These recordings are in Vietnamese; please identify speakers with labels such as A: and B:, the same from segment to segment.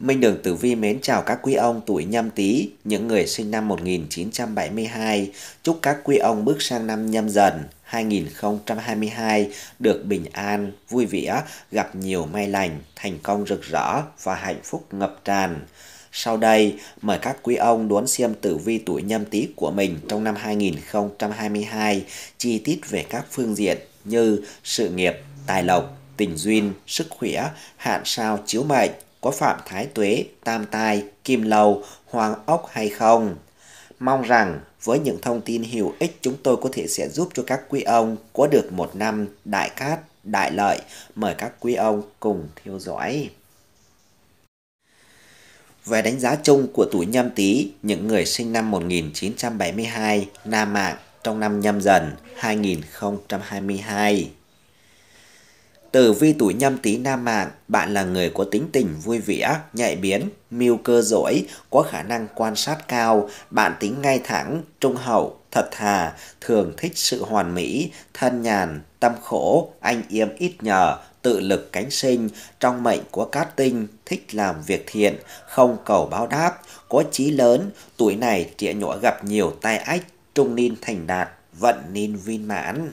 A: Minh Đường Tử Vi mến chào các quý ông tuổi nhâm tý, những người sinh năm 1972. Chúc các quý ông bước sang năm nhâm dần 2022 được bình an, vui vẻ, gặp nhiều may lành, thành công rực rỡ và hạnh phúc ngập tràn. Sau đây, mời các quý ông đón xem tử vi tuổi nhâm tý của mình trong năm 2022, chi tiết về các phương diện như sự nghiệp, tài lộc, tình duyên, sức khỏe, hạn sao chiếu mệnh, có phạm thái tuế, tam tai, kim lầu, hoàng ốc hay không. Mong rằng với những thông tin hữu ích chúng tôi có thể sẽ giúp cho các quý ông có được một năm đại cát, đại lợi. Mời các quý ông cùng theo dõi. Về đánh giá chung của tuổi nhâm tý, những người sinh năm 1972 Nam Mạng trong năm nhâm dần 2022. Tử vi tuổi nhâm tý nam mạng, bạn là người có tính tình vui vẻ, nhạy biến, mưu cơ giỏi, có khả năng quan sát cao, bạn tính ngay thẳng, trung hậu, thật thà, thường thích sự hoàn mỹ, thân nhàn, tâm khổ, anh yếm ít nhờ, tự lực cánh sinh, trong mệnh của cát tinh, thích làm việc thiện, không cầu báo đáp, có chí lớn, tuổi này trẻ nhỏ gặp nhiều tai ách, trung niên thành đạt, vận niên viên mãn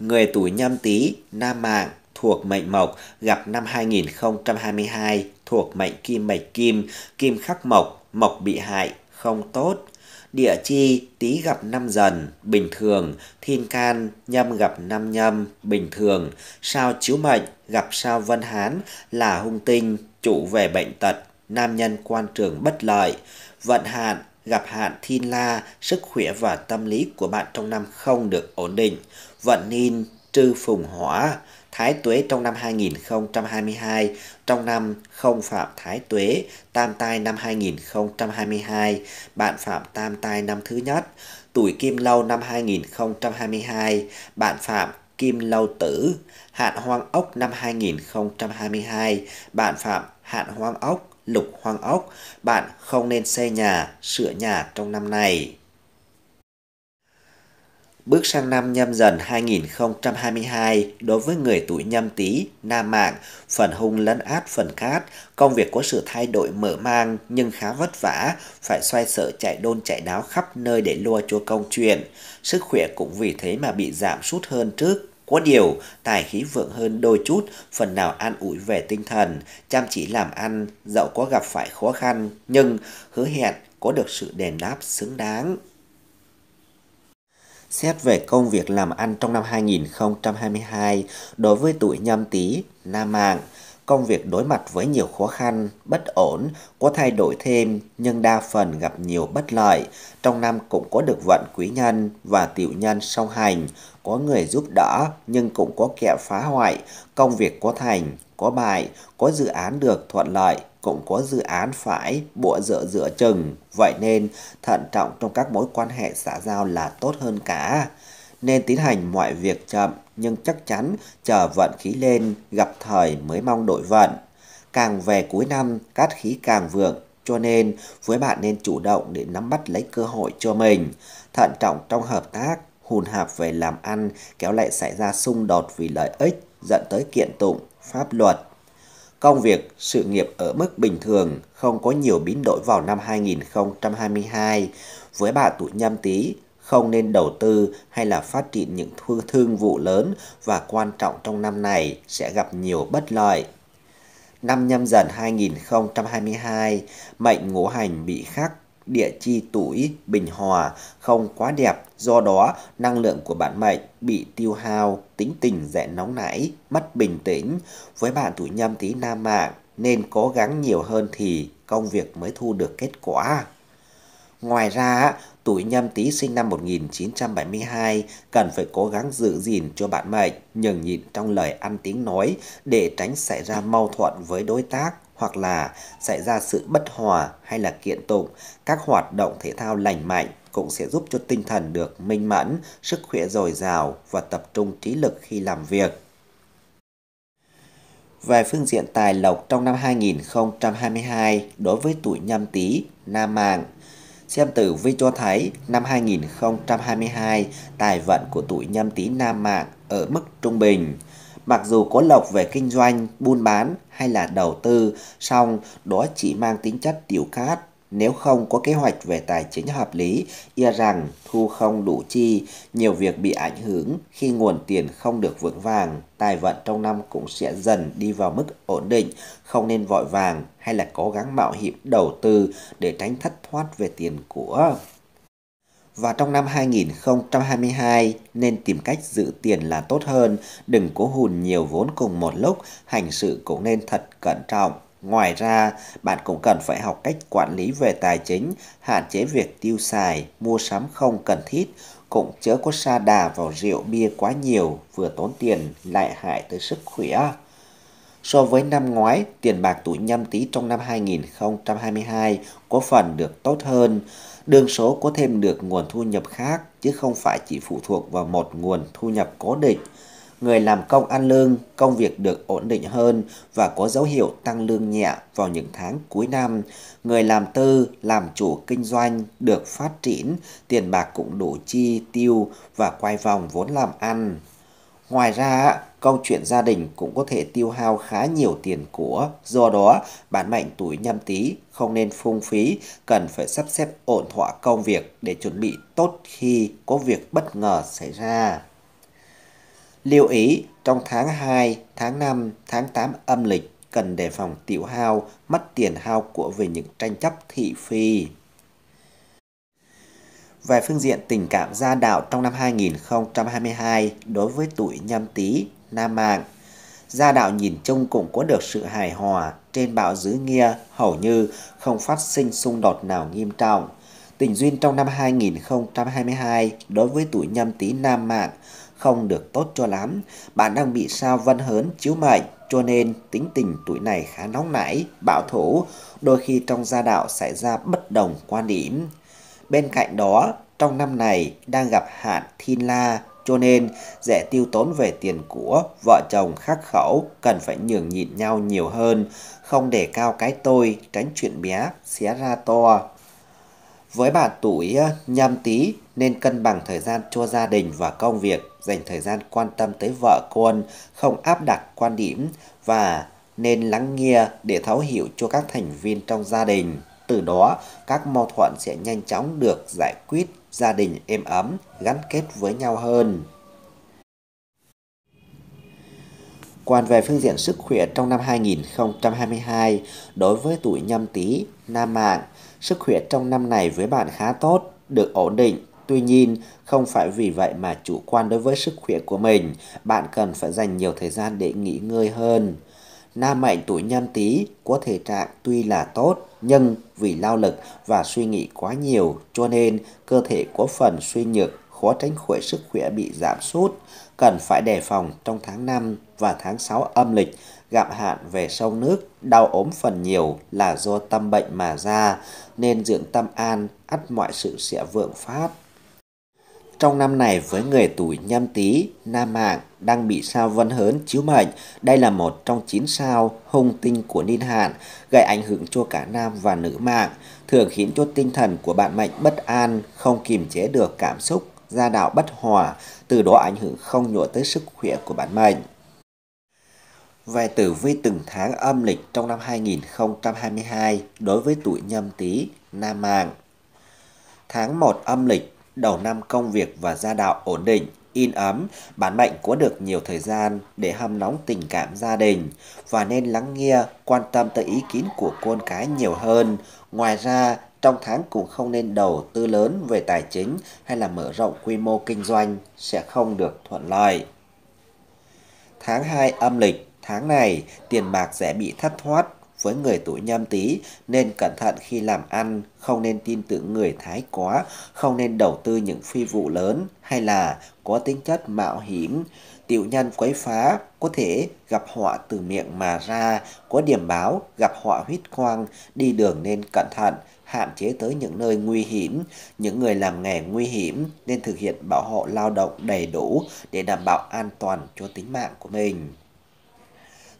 A: người tuổi nhâm tý, nam mạng, thuộc mệnh mộc gặp năm 2022 thuộc mệnh kim mệnh kim, kim khắc mộc, mộc bị hại, không tốt. Địa chi tý gặp năm dần, bình thường, thiên can, nhâm gặp năm nhâm, bình thường, sao chiếu mệnh gặp sao vân hán là hung tinh, chủ về bệnh tật, nam nhân quan trường bất lợi, vận hạn gặp hạn thiên la, sức khỏe và tâm lý của bạn trong năm không được ổn định. Vận nên trừ phùng hỏa, thái tuế trong năm 2022, trong năm không phạm thái tuế, tam tai năm 2022, bạn phạm tam tai năm thứ nhất, tuổi kim lâu năm 2022, bạn phạm kim lâu tử, hạn hoang ốc năm 2022, bạn phạm hạn hoang ốc, lục hoang ốc, bạn không nên xây nhà, sửa nhà trong năm này. Bước sang năm nhâm dần 2022, đối với người tuổi nhâm tý, nam mạng, phần hung lấn át phần cát, công việc có sự thay đổi mở mang nhưng khá vất vả, phải xoay sở chạy đôn chạy đáo khắp nơi để lua chua công chuyện. Sức khỏe cũng vì thế mà bị giảm sút hơn trước, có điều, tài khí vượng hơn đôi chút, phần nào an ủi về tinh thần, chăm chỉ làm ăn, dẫu có gặp phải khó khăn, nhưng hứa hẹn có được sự đền đáp xứng đáng. Xét về công việc làm ăn trong năm 2022, đối với tuổi nhâm tý, Nam Mạng, công việc đối mặt với nhiều khó khăn, bất ổn, có thay đổi thêm nhưng đa phần gặp nhiều bất lợi. Trong năm cũng có được vận quý nhân và tiểu nhân song hành, có người giúp đỡ nhưng cũng có kẻ phá hoại, công việc có thành, có bại, có dự án được thuận lợi, cũng có dự án phải bộ dựa dựa chừng. Vậy nên thận trọng trong các mối quan hệ xã giao là tốt hơn cả. Nên tiến hành mọi việc chậm, nhưng chắc chắn chờ vận khí lên, gặp thời mới mong đổi vận. Càng về cuối năm, cát khí càng vượng, cho nên với bạn nên chủ động để nắm bắt lấy cơ hội cho mình, thận trọng trong hợp tác, hùn hạp về làm ăn, kéo lại xảy ra xung đột vì lợi ích, dẫn tới kiện tụng, pháp luật. Công việc, sự nghiệp ở mức bình thường, không có nhiều biến đổi vào năm 2022. Với bạn tuổi nhâm tý, không nên đầu tư hay là phát triển những thương, thương vụ lớn và quan trọng trong năm này sẽ gặp nhiều bất lợi. Năm nhâm dần 2022, mệnh ngũ hành bị khắc địa chi tuổi bình hòa không quá đẹp do đó năng lượng của bạn mệnh bị tiêu hao tính tình dễ nóng nảy mất bình tĩnh với bạn tuổi nhâm tý nam mạng nên cố gắng nhiều hơn thì công việc mới thu được kết quả Ngoài ra, tuổi nhâm tý sinh năm 1972 cần phải cố gắng giữ gìn cho bạn mệnh, nhường nhịn trong lời ăn tiếng nói để tránh xảy ra mâu thuẫn với đối tác hoặc là xảy ra sự bất hòa hay là kiện tụng. Các hoạt động thể thao lành mạnh cũng sẽ giúp cho tinh thần được minh mẫn, sức khỏe dồi dào và tập trung trí lực khi làm việc. Về phương diện tài lộc trong năm 2022, đối với tuổi nhâm tý, nam mạng Xem tử vi cho thấy năm 2022 tài vận của tuổi nhâm tý nam mạng ở mức trung bình. Mặc dù có lộc về kinh doanh, buôn bán hay là đầu tư, song đó chỉ mang tính chất tiểu cát nếu không có kế hoạch về tài chính hợp lý, e rằng thu không đủ chi, nhiều việc bị ảnh hưởng khi nguồn tiền không được vững vàng, tài vận trong năm cũng sẽ dần đi vào mức ổn định, không nên vội vàng hay là cố gắng mạo hiểm đầu tư để tránh thất thoát về tiền của. Và trong năm 2022 nên tìm cách giữ tiền là tốt hơn, đừng cố hùn nhiều vốn cùng một lúc, hành sự cũng nên thật cẩn trọng Ngoài ra, bạn cũng cần phải học cách quản lý về tài chính, hạn chế việc tiêu xài, mua sắm không cần thiết, cũng chớ có sa đà vào rượu bia quá nhiều, vừa tốn tiền lại hại tới sức khỏe. So với năm ngoái, tiền bạc tuổi nhâm tý trong năm 2022 có phần được tốt hơn, đường số có thêm được nguồn thu nhập khác chứ không phải chỉ phụ thuộc vào một nguồn thu nhập cố định – người làm công ăn lương, công việc được ổn định hơn và có dấu hiệu tăng lương nhẹ vào những tháng cuối năm. Người làm tư, làm chủ kinh doanh được phát triển, tiền bạc cũng đủ chi tiêu và quay vòng vốn làm ăn. Ngoài ra, câu chuyện gia đình cũng có thể tiêu hao khá nhiều tiền của, do đó bản mệnh tuổi nhâm tý không nên phung phí, cần phải sắp xếp ổn thỏa công việc để chuẩn bị tốt khi có việc bất ngờ xảy ra. Lưu ý trong tháng 2, tháng 5, tháng 8 âm lịch cần đề phòng tiểu hao, mất tiền hao của về những tranh chấp thị phi. Về phương diện tình cảm gia đạo trong năm 2022 đối với tuổi nhâm tý, nam mạng, gia đạo nhìn chung cũng có được sự hài hòa trên bạo dữ nghĩa hầu như không phát sinh xung đột nào nghiêm trọng. Tình duyên trong năm 2022 đối với tuổi nhâm tý nam mạng không được tốt cho lắm. Bạn đang bị sao vân hớn chiếu mệnh, cho nên tính tình tuổi này khá nóng nảy, bảo thủ, đôi khi trong gia đạo xảy ra bất đồng quan điểm. Bên cạnh đó, trong năm này đang gặp hạn thiên la, cho nên dễ tiêu tốn về tiền của, vợ chồng khắc khẩu, cần phải nhường nhịn nhau nhiều hơn, không để cao cái tôi, tránh chuyện bé, xé ra to. Với bạn tuổi à, nhâm tí nên cân bằng thời gian cho gia đình và công việc, dành thời gian quan tâm tới vợ con, không áp đặt quan điểm và nên lắng nghe để thấu hiểu cho các thành viên trong gia đình. Từ đó, các mâu thuẫn sẽ nhanh chóng được giải quyết, gia đình êm ấm, gắn kết với nhau hơn. quan về phương diện sức khỏe trong năm 2022, đối với tuổi nhâm tý, nam mạng, sức khỏe trong năm này với bạn khá tốt, được ổn định, Tuy nhiên, không phải vì vậy mà chủ quan đối với sức khỏe của mình, bạn cần phải dành nhiều thời gian để nghỉ ngơi hơn. Nam mệnh tuổi nhâm tý có thể trạng tuy là tốt nhưng vì lao lực và suy nghĩ quá nhiều cho nên cơ thể có phần suy nhược khó tránh khỏi sức khỏe bị giảm sút cần phải đề phòng trong tháng 5 và tháng 6 âm lịch gặp hạn về sâu nước đau ốm phần nhiều là do tâm bệnh mà ra nên dưỡng tâm an ắt mọi sự sẽ vượng phát trong năm này với người tuổi nhâm tý, nam mạng đang bị sao vân hớn chiếu mệnh. Đây là một trong chín sao hung tinh của niên hạn, gây ảnh hưởng cho cả nam và nữ mạng, thường khiến cho tinh thần của bạn mệnh bất an, không kiềm chế được cảm xúc, gia đạo bất hòa, từ đó ảnh hưởng không nhỏ tới sức khỏe của bạn mệnh. Về tử vi từng tháng âm lịch trong năm 2022 đối với tuổi nhâm tý, nam mạng. Tháng 1 âm lịch đầu năm công việc và gia đạo ổn định, in ấm, bản mệnh có được nhiều thời gian để hâm nóng tình cảm gia đình và nên lắng nghe, quan tâm tới ý kiến của con cái nhiều hơn. Ngoài ra, trong tháng cũng không nên đầu tư lớn về tài chính hay là mở rộng quy mô kinh doanh sẽ không được thuận lợi. Tháng 2 âm lịch, tháng này tiền bạc sẽ bị thất thoát với người tuổi nhâm tý nên cẩn thận khi làm ăn, không nên tin tưởng người thái quá, không nên đầu tư những phi vụ lớn hay là có tính chất mạo hiểm. Tiểu nhân quấy phá có thể gặp họa từ miệng mà ra, có điểm báo gặp họa huyết quang, đi đường nên cẩn thận, hạn chế tới những nơi nguy hiểm. Những người làm nghề nguy hiểm nên thực hiện bảo hộ lao động đầy đủ để đảm bảo an toàn cho tính mạng của mình.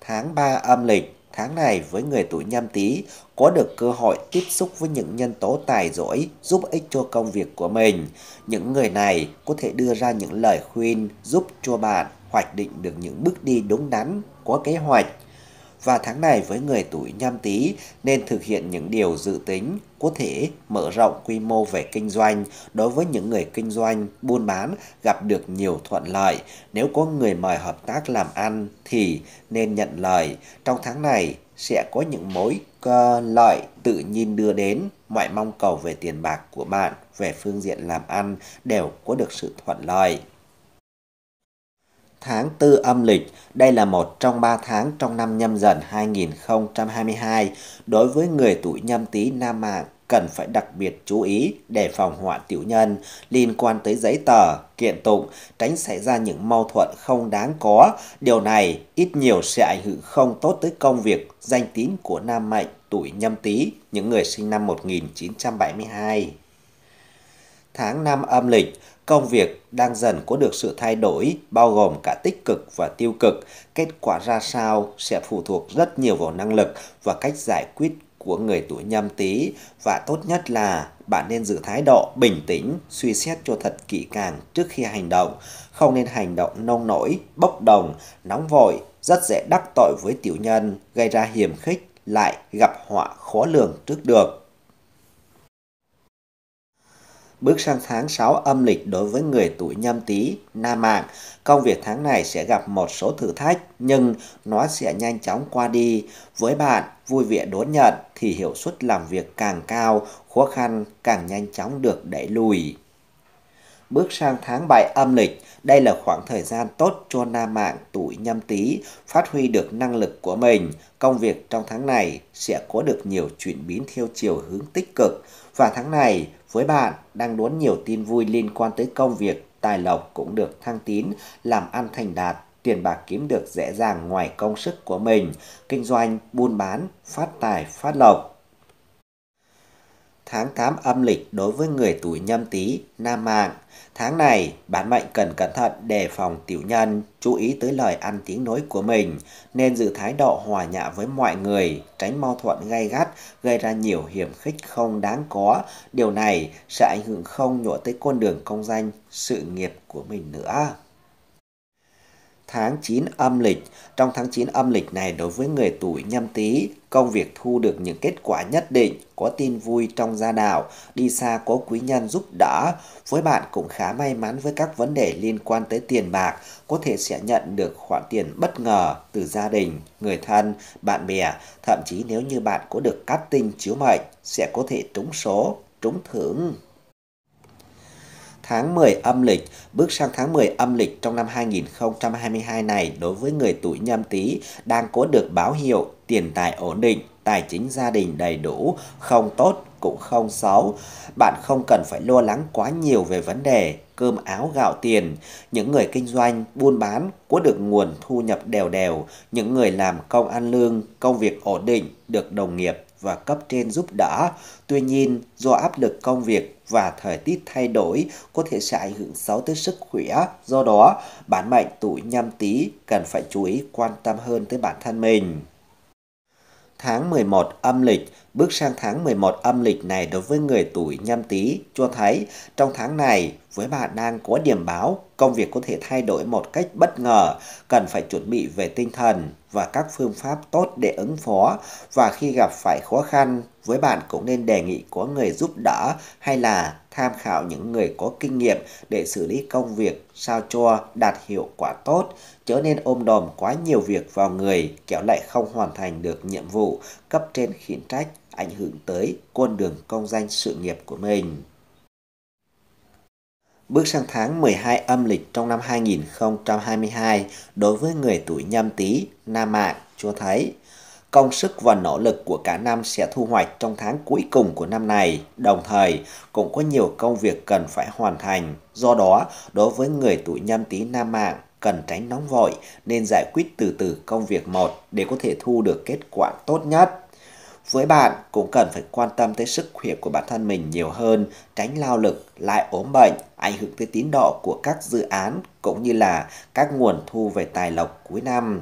A: Tháng 3 âm lịch tháng này với người tuổi nhâm tý có được cơ hội tiếp xúc với những nhân tố tài giỏi giúp ích cho công việc của mình. Những người này có thể đưa ra những lời khuyên giúp cho bạn hoạch định được những bước đi đúng đắn, có kế hoạch và tháng này với người tuổi nhâm tý nên thực hiện những điều dự tính có thể mở rộng quy mô về kinh doanh đối với những người kinh doanh buôn bán gặp được nhiều thuận lợi nếu có người mời hợp tác làm ăn thì nên nhận lời trong tháng này sẽ có những mối cơ lợi tự nhiên đưa đến mọi mong cầu về tiền bạc của bạn về phương diện làm ăn đều có được sự thuận lợi tháng 4 âm lịch. Đây là một trong ba tháng trong năm nhâm dần 2022 đối với người tuổi nhâm tý nam mạng cần phải đặc biệt chú ý để phòng họa tiểu nhân liên quan tới giấy tờ, kiện tụng, tránh xảy ra những mâu thuẫn không đáng có. Điều này ít nhiều sẽ ảnh hưởng không tốt tới công việc, danh tín của nam mệnh tuổi nhâm tý, những người sinh năm 1972 tháng 5 âm lịch, công việc đang dần có được sự thay đổi bao gồm cả tích cực và tiêu cực. Kết quả ra sao sẽ phụ thuộc rất nhiều vào năng lực và cách giải quyết của người tuổi nhâm tý và tốt nhất là bạn nên giữ thái độ bình tĩnh, suy xét cho thật kỹ càng trước khi hành động, không nên hành động nông nổi, bốc đồng, nóng vội, rất dễ đắc tội với tiểu nhân, gây ra hiểm khích lại gặp họa khó lường trước được. Bước sang tháng 6 âm lịch đối với người tuổi nhâm tý, nam mạng, công việc tháng này sẽ gặp một số thử thách nhưng nó sẽ nhanh chóng qua đi. Với bạn, vui vẻ đón nhận thì hiệu suất làm việc càng cao, khó khăn càng nhanh chóng được đẩy lùi. Bước sang tháng 7 âm lịch, đây là khoảng thời gian tốt cho nam mạng tuổi nhâm tý phát huy được năng lực của mình. Công việc trong tháng này sẽ có được nhiều chuyển biến theo chiều hướng tích cực và tháng này với bạn đang đón nhiều tin vui liên quan tới công việc, tài lộc cũng được thăng tín, làm ăn thành đạt, tiền bạc kiếm được dễ dàng ngoài công sức của mình, kinh doanh, buôn bán, phát tài, phát lộc tháng 8 âm lịch đối với người tuổi nhâm tý, nam mạng. Tháng này, bản mệnh cần cẩn thận đề phòng tiểu nhân, chú ý tới lời ăn tiếng nói của mình, nên giữ thái độ hòa nhã với mọi người, tránh mâu thuẫn gay gắt, gây ra nhiều hiểm khích không đáng có. Điều này sẽ ảnh hưởng không nhỏ tới con đường công danh, sự nghiệp của mình nữa tháng 9 âm lịch. Trong tháng 9 âm lịch này đối với người tuổi nhâm tý, công việc thu được những kết quả nhất định, có tin vui trong gia đạo, đi xa có quý nhân giúp đỡ. Với bạn cũng khá may mắn với các vấn đề liên quan tới tiền bạc, có thể sẽ nhận được khoản tiền bất ngờ từ gia đình, người thân, bạn bè. Thậm chí nếu như bạn có được cắt tinh chiếu mệnh, sẽ có thể trúng số, trúng thưởng tháng 10 âm lịch, bước sang tháng 10 âm lịch trong năm 2022 này đối với người tuổi nhâm tý đang có được báo hiệu tiền tài ổn định, tài chính gia đình đầy đủ, không tốt cũng không xấu. Bạn không cần phải lo lắng quá nhiều về vấn đề cơm áo gạo tiền. Những người kinh doanh, buôn bán có được nguồn thu nhập đều đều. Những người làm công ăn lương, công việc ổn định, được đồng nghiệp và cấp trên giúp đỡ. Tuy nhiên, do áp lực công việc và thời tiết thay đổi có thể sẽ ảnh hưởng xấu tới sức khỏe. Do đó, bản mệnh tuổi nhâm tý cần phải chú ý quan tâm hơn tới bản thân mình. Tháng 11 âm lịch Bước sang tháng 11 âm lịch này đối với người tuổi nhâm tý cho thấy trong tháng này với bạn đang có điểm báo công việc có thể thay đổi một cách bất ngờ, cần phải chuẩn bị về tinh thần và các phương pháp tốt để ứng phó và khi gặp phải khó khăn với bạn cũng nên đề nghị có người giúp đỡ hay là tham khảo những người có kinh nghiệm để xử lý công việc sao cho đạt hiệu quả tốt, chớ nên ôm đồm quá nhiều việc vào người kéo lại không hoàn thành được nhiệm vụ cấp trên khiển trách ảnh hưởng tới con đường công danh sự nghiệp của mình. Bước sang tháng 12 âm lịch trong năm 2022, đối với người tuổi nhâm tý, nam mạng, cho thấy công sức và nỗ lực của cả năm sẽ thu hoạch trong tháng cuối cùng của năm này, đồng thời cũng có nhiều công việc cần phải hoàn thành. Do đó, đối với người tuổi nhâm tý nam mạng cần tránh nóng vội nên giải quyết từ từ công việc một để có thể thu được kết quả tốt nhất với bạn cũng cần phải quan tâm tới sức khỏe của bản thân mình nhiều hơn, tránh lao lực, lại ốm bệnh, ảnh hưởng tới tín độ của các dự án cũng như là các nguồn thu về tài lộc cuối năm.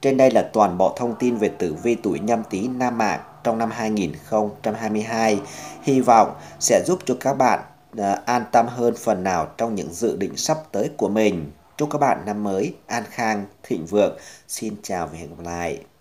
A: Trên đây là toàn bộ thông tin về tử vi tuổi nhâm tý Nam Mạng trong năm 2022. Hy vọng sẽ giúp cho các bạn à, an tâm hơn phần nào trong những dự định sắp tới của mình. Chúc các bạn năm mới an khang, thịnh vượng. Xin chào và hẹn gặp lại.